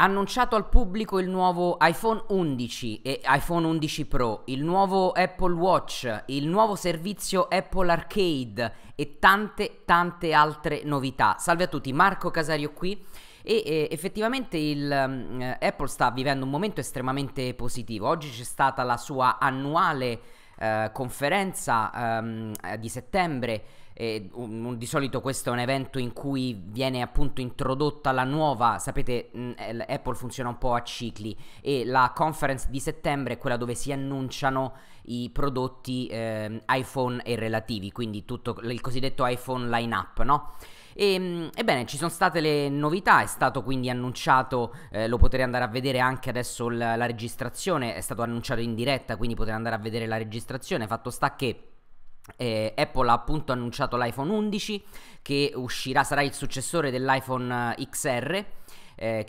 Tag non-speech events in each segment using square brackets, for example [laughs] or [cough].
annunciato al pubblico il nuovo iPhone 11 e iPhone 11 Pro, il nuovo Apple Watch, il nuovo servizio Apple Arcade e tante tante altre novità. Salve a tutti, Marco Casario qui e eh, effettivamente il, eh, Apple sta vivendo un momento estremamente positivo. Oggi c'è stata la sua annuale eh, conferenza ehm, eh, di settembre. Eh, un, un, di solito questo è un evento in cui viene appunto introdotta la nuova, sapete mh, mm, eh, Apple funziona un po' a cicli e la conference di settembre è quella dove si annunciano i prodotti eh, iPhone e relativi, quindi tutto il cosiddetto iPhone line up, no? E, ehm, ebbene, ci sono state le novità, è stato quindi annunciato, eh, lo potrei andare a vedere anche adesso la, la registrazione, è stato annunciato in diretta, quindi potrei andare a vedere la registrazione, fatto sta che... Eh, Apple ha appunto annunciato l'iPhone 11 che uscirà, sarà il successore dell'iPhone eh, XR eh, che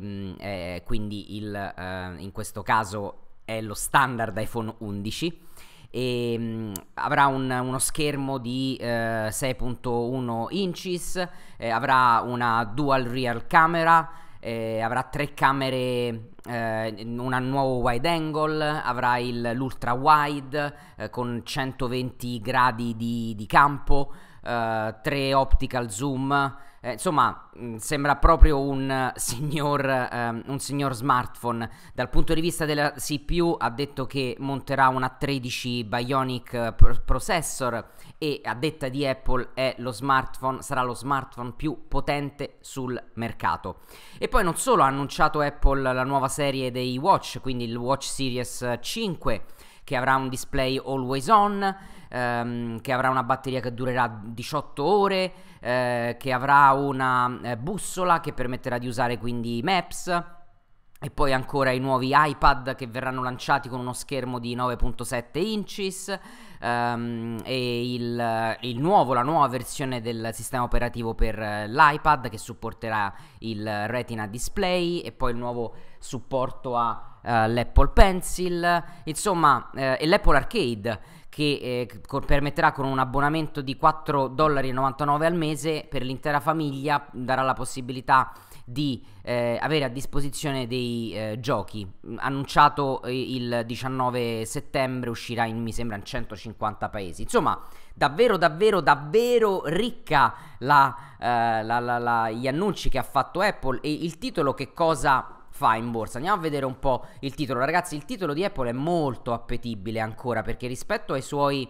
è, ehm, è quindi il, eh, in questo caso è lo standard iPhone 11 e ehm, mh, avrà un, uno schermo di eh, 6.1 inches, eh, avrà una dual rear camera, eh, avrà tre camere, eh, una nuova wide angle, avrà il, l'ultra wide eh, con 120 gradi di, di campo, eh, tre optical zoom. Eh, insomma, mm, sembra proprio un eh, signor, ehm, un signor smartphone. Dal punto di vista della CPU ha detto che monterà una 13 Bionic eh, processor e a detta di Apple lo smartphone, sarà lo smartphone più potente sul mercato. E poi non solo ha annunciato Apple la nuova serie dei Watch, quindi il Watch Series 5 che avrà un display always on, ehm, che avrà una batteria che durerà 18 ore, eh, che avrà una eh, bussola che permetterà di usare quindi i Maps. E poi ancora i nuovi iPad che verranno lanciati con uno schermo di 9.7 inches um, e il, il nuovo, la nuova versione del sistema operativo per eh, l'iPad che supporterà il eh, Retina Display e poi il nuovo supporto all'Apple eh, uh, Pencil, insomma, eh, e l'Apple Arcade che eh, co permetterà con un abbonamento di 4,99$ al mese per l'intera famiglia, darà la possibilità di eh, avere a disposizione dei eh, giochi. Annunciato eh, il 19 settembre uscirà in mi sembra in 150 paesi. Insomma, davvero davvero davvero ricca la, la, la, gli annunci che ha fatto Apple e il titolo che cosa fa in borsa. Andiamo a vedere un po' il titolo. Ragazzi, il titolo di Apple è molto appetibile ancora perché rispetto ai suoi,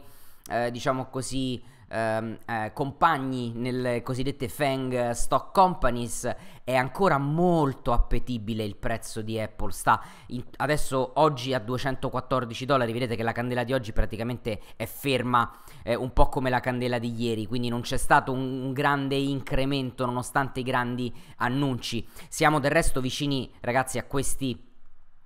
eh, diciamo così, ehm, eh, compagni nelle cosiddette FANG stock companies è ancora molto appetibile il prezzo di Apple. Sta in, adesso oggi a 214 dollari, vedete che la candela di oggi praticamente è ferma, eh, un po' come la candela di ieri, quindi non c'è stato un, un grande incremento nonostante i grandi annunci. Siamo del resto vicini, ragazzi, a questi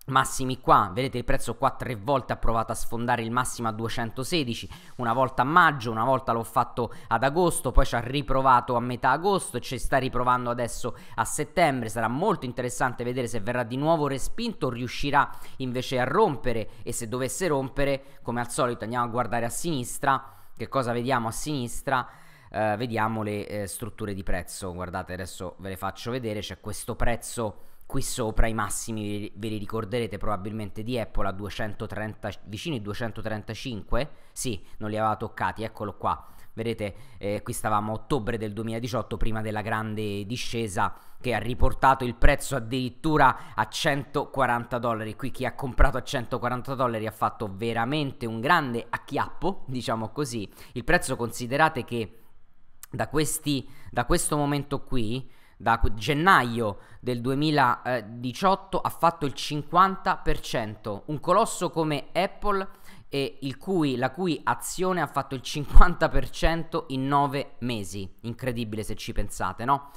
Massimi qua, vedete il prezzo qua tre volte ha provato a sfondare il massimo a 216, una volta a maggio, una volta l'ho fatto ad agosto, poi ci ha riprovato a metà agosto e ci sta riprovando adesso a settembre, sarà molto interessante vedere se verrà di nuovo respinto, o riuscirà invece a rompere e se dovesse rompere, come al solito andiamo a guardare a sinistra, che cosa vediamo a sinistra? Eh, vediamo le eh, strutture di prezzo, guardate adesso ve le faccio vedere, c'è questo prezzo qui sopra i massimi ve li ricorderete probabilmente di Apple a 230 vicino ai 235 sì non li aveva toccati eccolo qua vedete eh, qui stavamo a ottobre del 2018 prima della grande discesa che ha riportato il prezzo addirittura a 140 dollari qui chi ha comprato a 140 dollari ha fatto veramente un grande acchiappo [laughs] diciamo così il prezzo considerate che da, questi, da questo momento qui da gennaio del 2018 ha fatto il 50%. Un colosso come Apple e cui, la cui azione ha fatto il 50% in 9 mesi. Incredibile se ci pensate, no?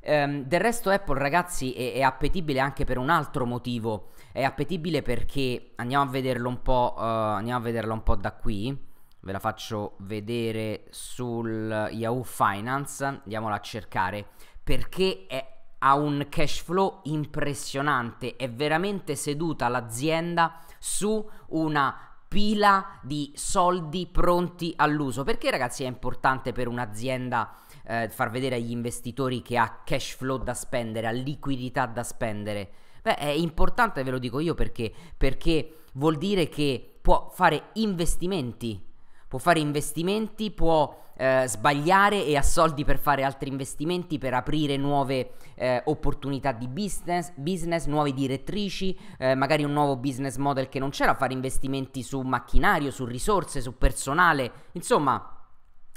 Ehm, del resto Apple ragazzi è, è, appetibile anche per un altro motivo, è appetibile perché andiamo a vederlo un po', uh, andiamo a vederlo un po' da qui, ve la faccio vedere sul Yahoo Finance, andiamola a cercare perché è, ha un cash flow impressionante, è veramente seduta l'azienda su una pila di soldi pronti all'uso. Perché ragazzi è importante per un'azienda eh, far vedere agli investitori che ha cash flow da spendere, ha liquidità da spendere? Beh, è importante, ve lo dico io perché, perché vuol dire che può fare investimenti può fare investimenti, può eh, sbagliare e ha soldi per fare altri investimenti, per aprire nuove eh, opportunità di business, business nuove direttrici, eh, magari un nuovo business model che non c'era, fare investimenti su macchinario, su risorse, su personale, insomma...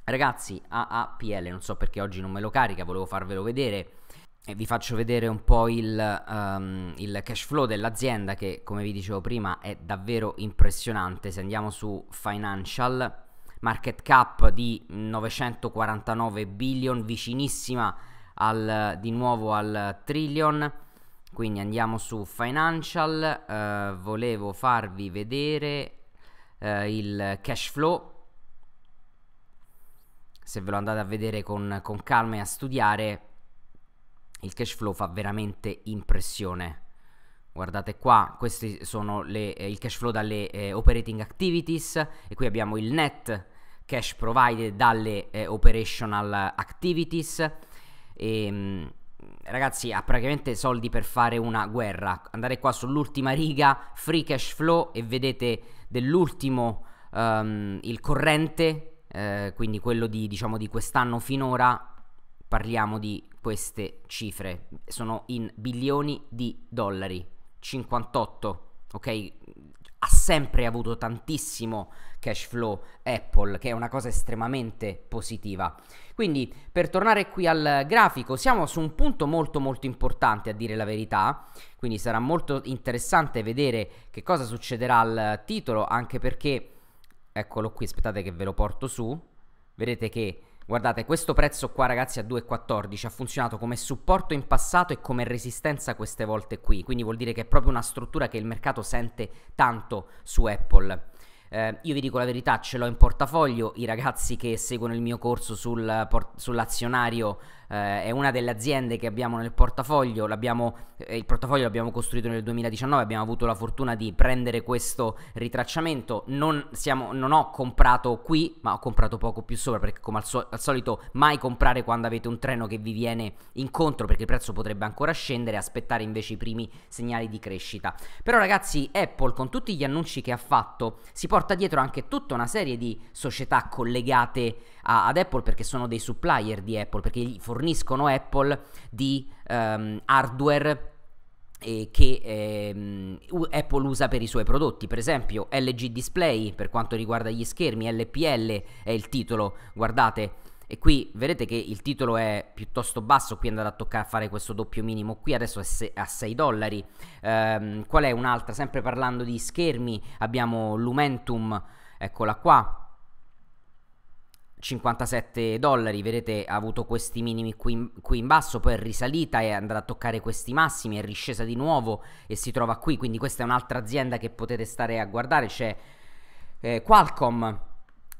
Ragazzi, AAPL, non so perché oggi non me lo carica, volevo farvelo vedere e vi faccio vedere un po' il, um, il, cash flow dell'azienda che come vi dicevo prima è davvero impressionante se andiamo su financial market cap di 949 billion vicinissima al, di nuovo al trillion quindi andiamo su financial uh, volevo farvi vedere uh, il cash flow se ve lo andate a vedere con, con calma e a studiare il cash flow fa veramente impressione. Guardate qua, questi sono le, eh, il cash flow dalle eh, operating activities e qui abbiamo il net cash provided dalle eh, operational activities. E, ehm, ragazzi, ha praticamente soldi per fare una guerra. Andate qua sull'ultima riga, free cash flow e vedete dell'ultimo um, il corrente, eh, quindi quello di, diciamo, di quest'anno finora Parliamo di queste cifre, sono in bilioni di dollari, 58, ok? Ha sempre avuto tantissimo cash flow Apple, che è una cosa estremamente positiva. Quindi, per tornare qui al grafico, siamo su un punto molto molto importante a dire la verità, quindi sarà molto interessante vedere che cosa succederà al titolo, anche perché eccolo qui, aspettate che ve lo porto su. Vedete che Guardate, questo prezzo qua ragazzi a 2,14 ha funzionato come supporto in passato e come resistenza queste volte qui, quindi vuol dire che è proprio una struttura che il mercato sente tanto su Apple. Eh, io vi dico la verità, ce l'ho in portafoglio, i ragazzi che seguono il mio corso sul, por- sull'azionario eh, è una delle aziende che abbiamo nel portafoglio, eh, il portafoglio l'abbiamo costruito nel 2019, abbiamo avuto la fortuna di prendere questo ritracciamento, non, siamo, non ho comprato qui, ma ho comprato poco più sopra, perché come al, so- al solito mai comprare quando avete un treno che vi viene incontro, perché il prezzo potrebbe ancora scendere, aspettare invece i primi segnali di crescita. Però ragazzi, Apple con tutti gli annunci che ha fatto si porta porta dietro anche tutta una serie di società collegate a, ad Apple perché sono dei supplier di Apple, perché gli forniscono Apple di um, hardware eh, che ehm, Apple usa per i suoi prodotti, per esempio LG Display per quanto riguarda gli schermi, LPL è il titolo, guardate e qui vedete che il titolo è piuttosto basso, qui è andare a toccare a fare questo doppio minimo qui, adesso è se- a 6 dollari. Ehm, qual è un'altra? Sempre parlando di schermi, abbiamo Lumentum, eccola qua. 57 dollari, vedete ha avuto questi minimi qui in, qui in, basso, poi è risalita e andrà a toccare questi massimi, è riscesa di nuovo e si trova qui, quindi questa è un'altra azienda che potete stare a guardare, c'è eh, Qualcomm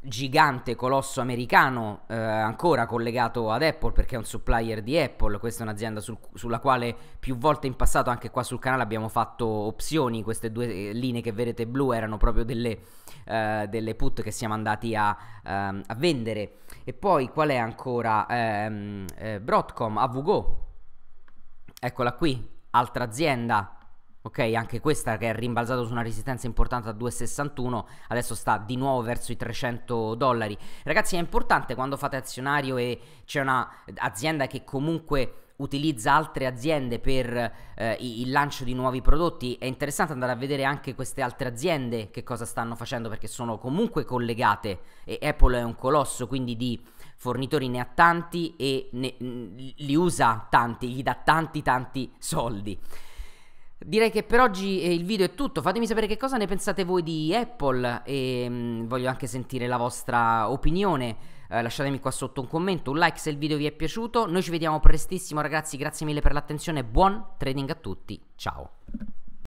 gigante colosso americano eh, ancora collegato ad Apple perché è un supplier di Apple, questa è un'azienda sul, sulla quale più volte in passato anche qua sul canale abbiamo fatto opzioni, queste due eh, linee che vedete blu erano proprio delle, eh, delle put che siamo andati a, ehm, a, vendere e poi qual è ancora ehm, eh, Broadcom, AVGO, eccola qui, altra azienda Ok, anche questa che è rimbalzata su una resistenza importante a 2,61, adesso sta di nuovo verso i 300 dollari. Ragazzi, è importante quando fate azionario e c'è un'azienda che comunque utilizza altre aziende per eh, il lancio di nuovi prodotti. È interessante andare a vedere anche queste altre aziende che cosa stanno facendo perché sono comunque collegate e Apple è un colosso, quindi di fornitori ne ha tanti e ne, li usa tanti, gli dà tanti tanti soldi. Direi che per oggi eh, il video è tutto, fatemi sapere che cosa ne pensate voi di Apple e mh, mm, voglio anche sentire la vostra opinione, eh, lasciatemi qua sotto un commento, un like se il video vi è piaciuto, noi ci vediamo prestissimo ragazzi, grazie mille per l'attenzione, buon trading a tutti, ciao!